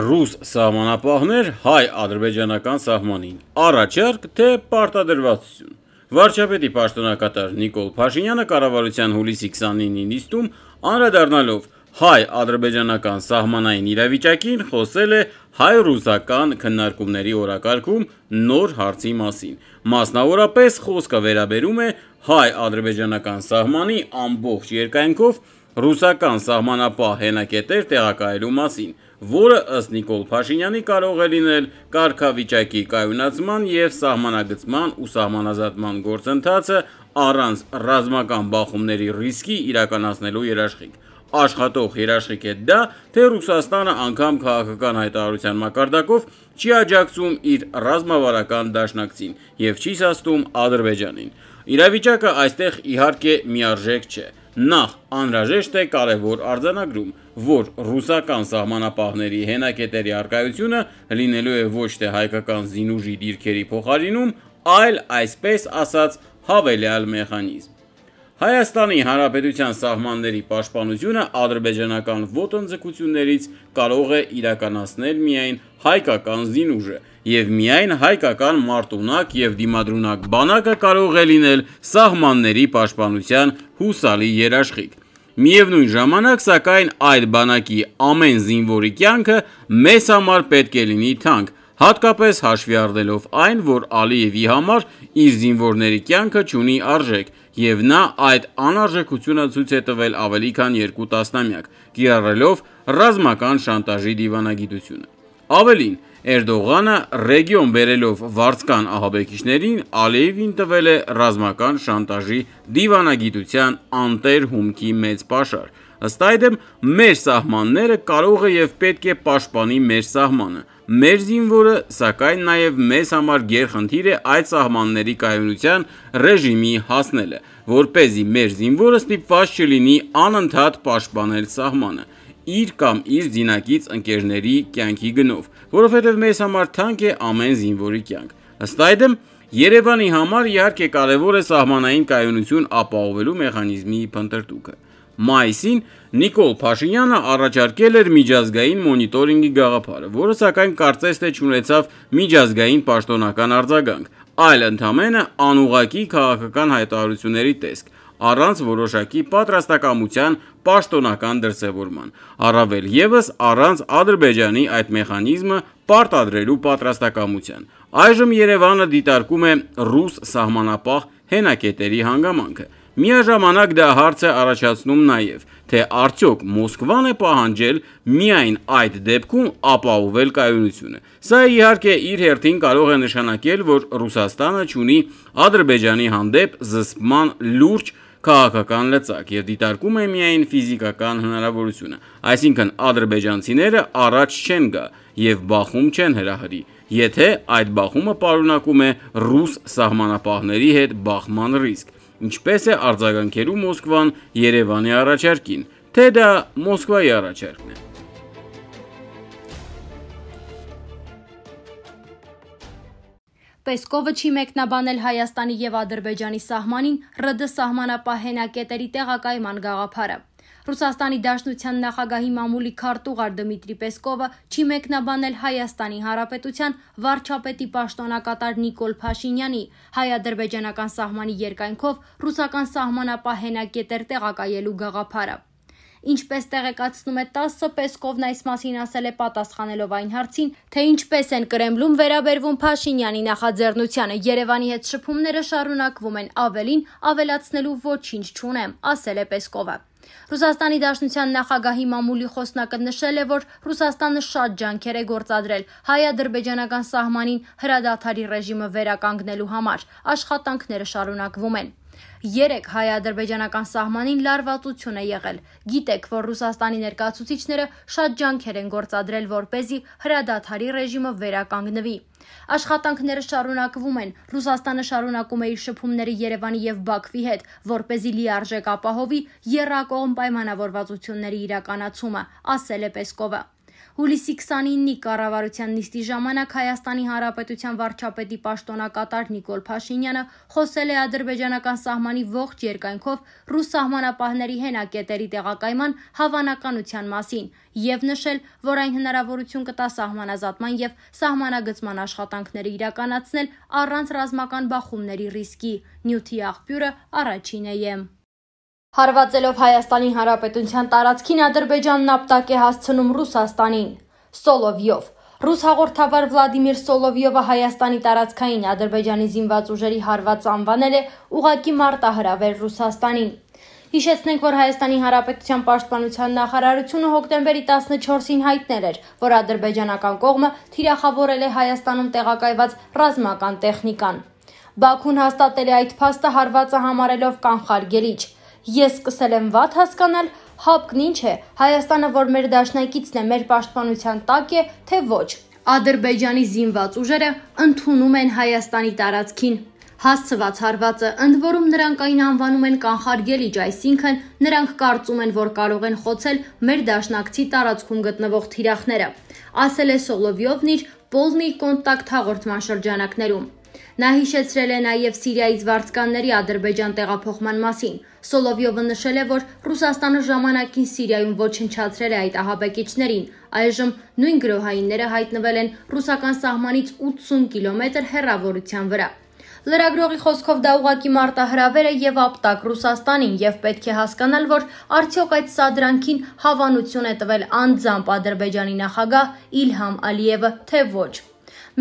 ռուս սահմանապահներ հայ-ադրբեջանական սահմանին։ Առաջարկ թե պարտադրվածություն։ Վարչապետի պաշտոնակատար Նիկոլ Փաշինյանը կառավարության հուլիսի 29-ի նիստում անդրադառնալով հայ-ադրբեջանական սահմանային իրավիճակին խոսել է հայ-ռուսական քննարկումների օրակարգում նոր հարցի մասին։ Մասնավորապես խոսքը վերաբերում է հայ-ադրբեջանական սահմանի ամբողջ երկայնքով ռուսական սահմանապահ հենակետեր տեղակայելու մասին, որը ըստ Նիկոլ Փաշինյանի կարող է լինել կարգավիճակի կայունացման եւ սահմանագծման ու սահմանազատման գործընթացը առանց ռազմական բախումների ռիսկի իրականացնելու երաշխիք։ Աշխատող երաշխիք է դա, թե Ռուսաստանը անգամ քաղաքական հայտարարության մակարդակով չի աջակցում իր ռազմավարական դաշնակցին եւ չի սաստում Ադրբեջանին։ Իրավիճակը այստեղ իհարկե միարժեք չէ։ Նախ անհրաժեշտ է կարևոր արձանագրում, որ ռուսական սահմանապահների հենակետերի արկայությունը լինելու է ոչ թե հայկական զինուժի դիրքերի փոխարինում, այլ այսպես ասած հավելյալ մեխանիզմ։ Հայաստանի Հանրապետության սահմանների պաշտպանությունը ադրբեջանական ոտնձգություններից կարող է իրականացնել միայն հայկական զինուժը, եւ միայն հայկական մարտունակ եւ դիմադրունակ բանակը կարող է լինել սահմանների պաշտպանության հուսալի երաշխիք։ Միևնույն ժամանակ, սակայն այդ բանակի ամեն զինվորի կյանքը մեզ համար պետք է լինի թանկ, հատկապես հաշվի առնելով այն, որ Ալիևի համար իր զինվորների կյանքը չունի արժեք, եւ նա այդ անարժեքությունը ցույց է տվել ավելի քան երկու տասնամյակ, կիրառելով ռազմական շանտաժի դիվանագիտությունը։ Ավելին, Էրդողանը ռեգիոն բերելով վարձկան ահաբեկիչներին Ալիևին տվել է ռազմական շանտաժի դիվանագիտության անտեր հումքի մեծ պաշար։ Ըստ այդմ, մեր սահմանները կարող է եւ պետք է պաշտպանի մեր սահմանը։ Մեր զինվորը, սակայն նաև մեզ համար գերխնդիր է այդ սահմանների կայունության ռեժիմի հասնելը, որ เป զի մեր զինվորը ստիպված չլինի անընդհատ պաշտպանել սահմանը իր կամ իր զինակից ընկերների կյանքի գնով, որովհետև մեզ համար թանկ է ամեն զինվորի կյանք։ Ըստ այդմ, Երևանի համար իհարկե կարևոր է սահմանային կայունություն ապահովելու մեխանիզմի փնտրտուքը։ Մայիսին Նիկոլ Փաշինյանը առաջարկել էր միջազգային մոնիտորինգի գաղափարը, որը սակայն կարծես թե չունեցավ միջազգային պաշտոնական արձագանք, այլ ընդամենը անուղակի քաղաքական հայտարարությունների տեսք, առանց որոշակի պատրաստակամության պաշտոնական դրսևորման, առավել ևս առանց Ադրբեջանի այդ մեխանիզմը պարտադրելու պատրաստակամության։ Այժմ Երևանը դիտարկում է ռուս սահմանապահ հենակետերի հանգամանքը։ Միաժամանակ դա հարց է առաջացնում նաև, թե արդյոք Մոսկվան է պահանջել միայն այդ դեպքում ապահովել կայունությունը։ Սա իհարկե իր հերթին կարող է նշանակել, որ Ռուսաստանը ունի Ադրբեջանի հանդեպ զսպման լուրջ քաղաքական լծակ եւ դիտարկում է միայն ֆիզիկական հնարավորությունը։ Այսինքն ադրբեջանցիները առաջ չեն գա եւ բախում չեն հրահրի, եթե այդ բախումը պարունակում է ռուս սահմանապահների հետ բախման ռիսկ, ինչպես է արձագանքելու Մոսկվան Երևանի առաջարկին, թե դա Մոսկվայի առաջարկն է։ Պեսկովը չի մեկնաբանել Հայաստանի եւ Ադրբեջանի սահմանին ՌԴ սահմանապահենակետերի տեղակայման գաղափարը։ Ռուսաստանի Դաշնության նախագահի մամուլի քարտուղար Դմիտրի Պեսկովը չի մեկնաբանել Հայաստանի Հանրապետության վարչապետի պաշտոնակատար Նիկոլ Փաշինյանի հայ-ադրբեջանական սահմանի երկայնքով ռուսական սահմանապահ հենակետեր տեղակայելու գաղափարը։ Ինչպես տեղեկացնում է ՏԱՍՍ, Պեսկովն այս մասին ասել է պատասխանելով այն հարցին, թե ինչպես են Կրեմլում վերաբերվում Փաշինյանի նախաձեռնությանը։ Երևանի հետ շփումները շարունակվում են ավելին, ավելացնելու ոչինչ չունեմ, ասել է Պեսկովը։ Ռուսաստանի Դաշնության նախագահի մամուլի խոսնակը նշել է, որ Ռուսաստանը շատ ջանքեր է գործադրել հայ-ադրբեջանական սահմանին հրադադարի ռեժիմը վերականգնելու համար։ Աշխատանքները շարունակվում են։ Երեք հայ-ադրբեջանական սահմանին լարվածություն է եղել։ Գիտեք, որ Ռուսաստանի ներկայացուցիչները շատ ջանքեր են գործադրել, որ เป զի հրադադարի ռեժիմը վերականգնվի։ Աշխատանքները շարունակվում են։ Ռուսաստանը շարունակում է իր շփումները Երևանի եւ Բաքվի հետ, որ เป զի լիարժեք ապահովի երրակողմ պայմանավորվածությունների իրականացումը, ասել է Պեսկովը։ Հուլիսի 29-ի կառավարության նիստի ժամանակ Հայաստանի Հանրապետության վարչապետի պաշտոնակատար Նիկոլ Փաշինյանը խոսել է ադրբեջանական սահմանի ողջ երկայնքով ռուս սահմանապահների հենակետերի տեղակայման հավանականության մասին եւ նշել, որ այն հնարավորություն կտա սահմանազատման եւ սահմանագծման աշխատանքները իրականացնել առանց ռազմական բախումների ռիսկի։ Նյութի աղբյուրը առաջինը եմ։ Հարվածելով Հայաստանի Հանրապետության տարածքին Ադրբեջանն ապտակ է հասցնում Ռուսաստանին։ Սոլովյով Ռուս հաղորդավար Վլադիմիր Սոլովյովը Հայաստանի տարածքային Ադրբեջանի զինված ուժերի հարվածը անվանել է ուղակի մարտահրավեր Ռուսաստանին։ Հիշեցնենք, որ Հայաստանի Հանրապետության Պաշտպանության նախարարությունը հոկտեմբերի 14-ին հայտնել էր, որ ադրբեջանական կողմը թիրախավորել է Հայաստանում տեղակայված ռազմական տեխնիկան։ Բաքուն հաստատել է այդ փաստը հարվածը համարելով կանխարգելիչ։ Ես սկսել եմ վատ հասկանալ հապկն ինչ է, Հայաստանը որ մեր դաշնակիցն է, մեր պաշտպանության տակ է, թե ոչ։ Ադրբեջանի զինված ուժերը ընդունում են Հայաստանի տարածքին, Հասցված հարվածը ընդ որում նրանք այն անվանում են կանխարգելիչ, այսինքն նրանք կարծում են, որ կարող են խոցել մեր դաշնակցի տարածքում գտնվող թիրախները, ասել է Սոլովյովն իր Պոլնի կոնտակտ հաղորդման շրջանակներում։ Նա հիշեցրել է նաև Սիրիայից վարձկանների Ադրբեջան տեղափոխման մասին։ Սոլովյովը նշել է, որ Ռուսաստանը ժամանակին Սիրիայում ոչնչացրել է այդ ահաբեկիչներին։ Այժմ նույն գրոհայինները հայտնվել են ռուսական սահմանից 80 կիլոմետր հեռավորության վրա։ Լրագրողի խոսքով դա ուղակի մարտահրավեր է եւ ապտակ Ռուսաստանին եւ պետք է հասկանալ, որ արդյոք այդ սադրանքին հավանություն է տվել անձամբ Ադրբեջանի նախագահ Իլհամ Ալիևը, թե ոչ։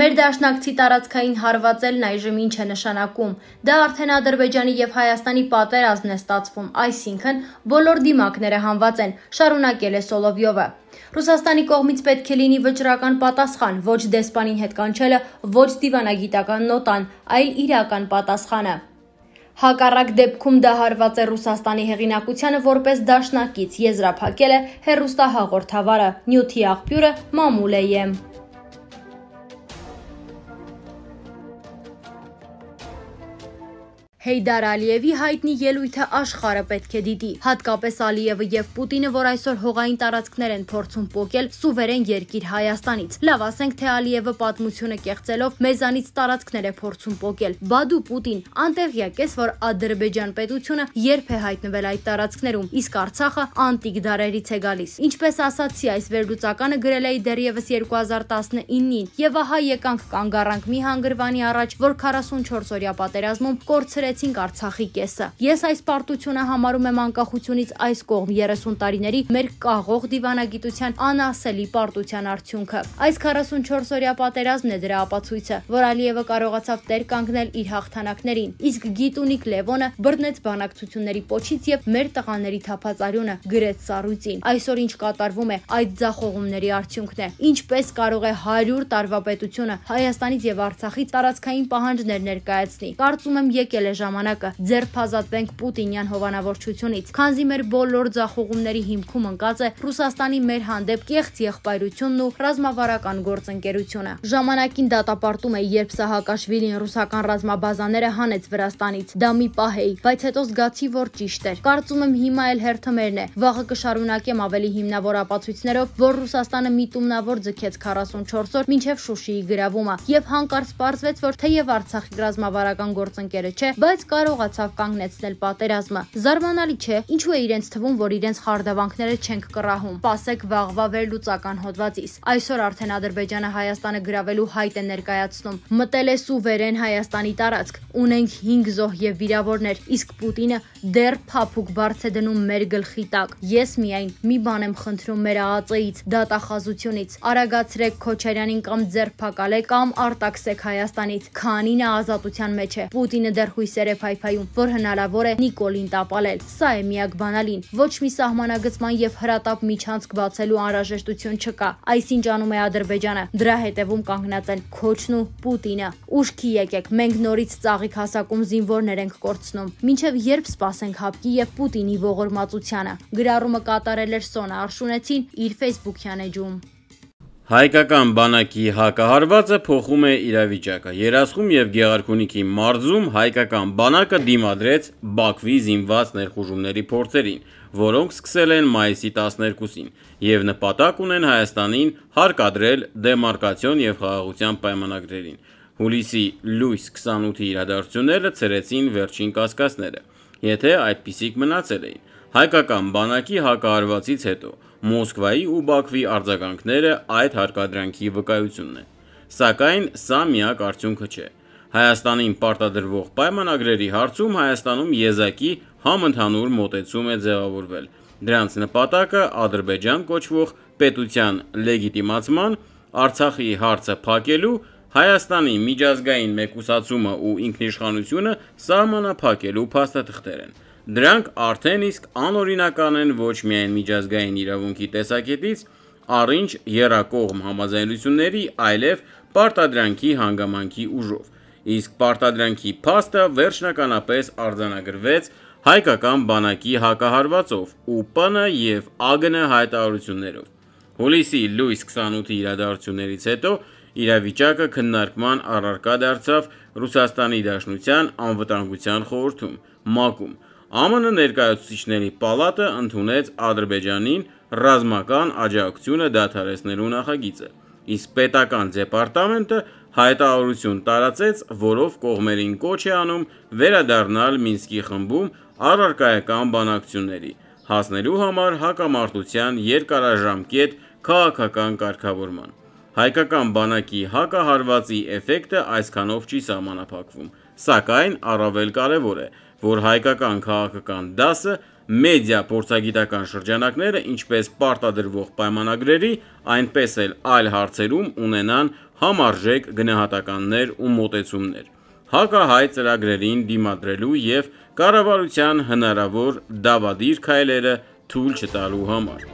Մեր դաշնակցի տարածքային հարվածելն այժմ ինչ է նշանակում։ Դա արդեն Ադրբեջանի եւ Հայաստանի պատերազմն է ստացվում, այսինքն բոլոր դիմակները հանված են, շարունակել է Սոլովյովը։ Ռուսաստանի կողմից պետք է լինի վճռական պատասխան, ոչ դեսպանին հետ կանչելը, ոչ դիվանագիտական նոտան, այլ իրական պատասխանը։ Հակառակ դեպքում դա հարված է Ռուսաստանի հեղինակությանը որպես դաշնակից, եզրափակել է հերուստահաղորդավարը, նյութի աղբյուրը մամուլ է եմ։ Հեյդար Ալիևի հայտնի ելույթը աշխարը պետք է դիտի։ Հատկապես Ալիևը եւ Պուտինը, որ այսօր հողային տարածքներ են փորձում փոկել սուվերեն երկիր Հայաստանից։ Լավ, ասենք թե Ալիևը պատմությունը կեղծելով մեզանից տարածքներ է փորձում փոկել։ Բադու Պուտին անտեղյակ է, որ Ադրբեջան պետությունը երբ է հայտնվել այդ տարածքներում, իսկ Արցախը անտիկ դարերից է գալիս։ Ինչպես ասացի, այս վերլուծականը գրել էի դեռևս 2019-ին, եւ ահա եկանք կանգառանք մի հանգրվանի առաջ, որ 44 օրյա պատերազմում կորցրել վերցրեցինք Արցախի կեսը։ Ես այս պարտությունը համարում եմ անկախությունից այս կողմ 30 տարիների մեր կաղող դիվանագիտության անասելի պարտության արդյունքը։ Այս 44 օրյա պատերազմն է դրա ապացույցը, որ Ալիևը կարողացավ տեր կանգնել իր հաղթանակներին, իսկ Գիտունիկ Լևոնը բռնեց բանակցությունների փոչից եւ մեր տղաների թափած արյունը գրեց սառույցին։ Այսօր ինչ կատարվում է, այդ ձախողումների արդյունքն է։ Ինչպես կարող է 100 տարվա պետությունը Հայաստանից եւ Արցախից տարածքային պահանջներ ներկայացնի։ Կարծում եմ եկել է ժամանակը ձերբազատվենք Պուտինյան հովանավորչությունից, քանզի մեր բոլոր ձախողումների հիմքում ընկած է Ռուսաստանի մեր հանդեպ կեղծ եղբայրությունն ու ռազմավարական գործընկերությունը։ Ժամանակին դատապարտում է, երբ Սահակաշվիլին ռուսական ռազմաբազաները հանեց Վրաստանից։ Դա մի պահ էի, բայց հետո զգացի, որ ճիշտ էր։ Կարծում եմ հիմա էլ հերթը մերն է։ Վաղը կշարունակեմ ավելի հիմնավոր ապացույցներով, որ Ռուսաստանը միտումնավոր ձգեց 44 օր մինչև Շուշիի գրավումը եւ հանկարծ պարզվեց, որ թեև Արցախի ռազմավարական գործընկերը չէ, բայց բայց կարողացավ կանգնեցնել պատերազմը։ Զարմանալի չէ, ինչու է իրենց թվում, որ իրենց խարդավանքները չենք կռահում։ Պասեք վաղվա վերլուծական հոդվածից։ Այսօր արդեն Ադրբեջանը Հայաստանը գravelու հայտ է ներկայացնում։ Մտել է սուվերեն Հայաստանի տարածք։ Ունենք 5 զոհ եւ վիրավորներ, իսկ Պուտինը դեռ փափուկ բարձ է դնում մեր գլխի տակ։ Ես միայն մի բան եմ խնդրում մեր ԱԱԾ-ից, դատախազությունից։ Արագացրեք Քոչարյանին կամ ձերփակալեք կամ արտաքսեք Հայաստանից, քանին ազատության մեջ է։ Պուտինը դեռ հույս է ձեր է փայփայում, որ հնարավոր է Նիկոլին տապալել։ Սա է միակ բանալին։ Ոչ մի սահմանագծման եւ հրատապ միջանցք բացելու անհրաժեշտություն չկա։ Այսինչ անում է Ադրբեջանը։ Դրա հետևում կանգնած են Քոչն ու Պուտինը։ Ուշքի եկեք, մենք նորից ծաղիկ հասակում զինվորներ ենք կորցնում։ Մինչև երբ սպասենք հապկի եւ Պուտինի ողորմածությանը։ Գրառումը կատարել էր Սոնա Արշունեցին իր Facebook-յան էջում։ Հայկական բանակի հակահարվածը փոխում է իրավիճակը։ Երասխում եւ Գեղարքունիքի մարզում հայկական բանակը դիմադրեց Բաքվի զինված ներխուժումների փորձերին, որոնք սկսել են մայիսի 12-ին եւ նպատակ ունեն Հայաստանին հարկադրել դեմարկացիոն եւ խաղաղության պայմանագրերին։ Հուլիսի լույս 28-ի իրադարձությունները ցրեցին վերջին կասկածները, եթե այդպիսիք մնացել էին։ Հայկական բանակի հակահարվածից հետո Մոսկվայի ու Բաքվի արձագանքները այդ հարկադրանքի վկայությունն են։ Սակայն սա միակ արդյունքը չէ։ Հայաստանին պարտադրվող պայմանագրերի հարցում Հայաստանում եզակի համընդհանուր մոտեցում է ձևավորվել։ Դրանց նպատակը Ադրբեջան կոչվող պետության լեգիտիմացման, Արցախի հարցը փակելու, Հայաստանի միջազգային մեկուսացումը ու ինքնիշխանությունը սահմանափակելու փաստաթղթեր են։ Դրանք արդեն իսկ անօրինական են ոչ միայն միջազգային իրավունքի տեսակետից, առինչ երակողմ համաձայնությունների, այլև պարտադրանքի հանգամանքի ուժով։ Իսկ պարտադրանքի փաստը վերջնականապես արձանագրվեց հայկական բանակի հակահարվածով ՈՒՊՆ-ը եւ ԱԳՆ-ը հայտարարություններով։ Հուլիսի լույս 28-ի իրադարձություններից հետո իրավիճակը քննարկման առարկա դարձավ Ռուսաստանի Դաշնության անվտանգության խորհրդում, ՄԱԿ-ում, ԱՄՆ ներկայացուցիչների պալատը ընդունեց Ադրբեջանին ռազմական աջակցությունը դադարեցնելու նախագիծը, իսկ պետական դեպարտամենտը հայտարարություն տարածեց, որով կողմերին կոչ է անում վերադառնալ Մինսկի խմբում առարկայական բանակցությունների, հասնելու համար հակամարտության երկարաժամկետ քաղաքական կարգավորման։ Հայկական բանակի հակահարվածի էֆեկտը այսքանով չի սահմանափակվում, սակայն առավել կարևոր է, որ հայկական քաղաքական դասը մեդիա փորձագիտական շրջանակները ինչպես պարտադրվող պայմանագրերի, այնպես էլ այլ հարցերում ունենան համարժեք գնահատականներ ու մոտեցումներ։ Հակահայ ծրագրերին դիմադրելու եւ կառավարության հնարավոր դավադիր քայլերը թույլ չտալու համար։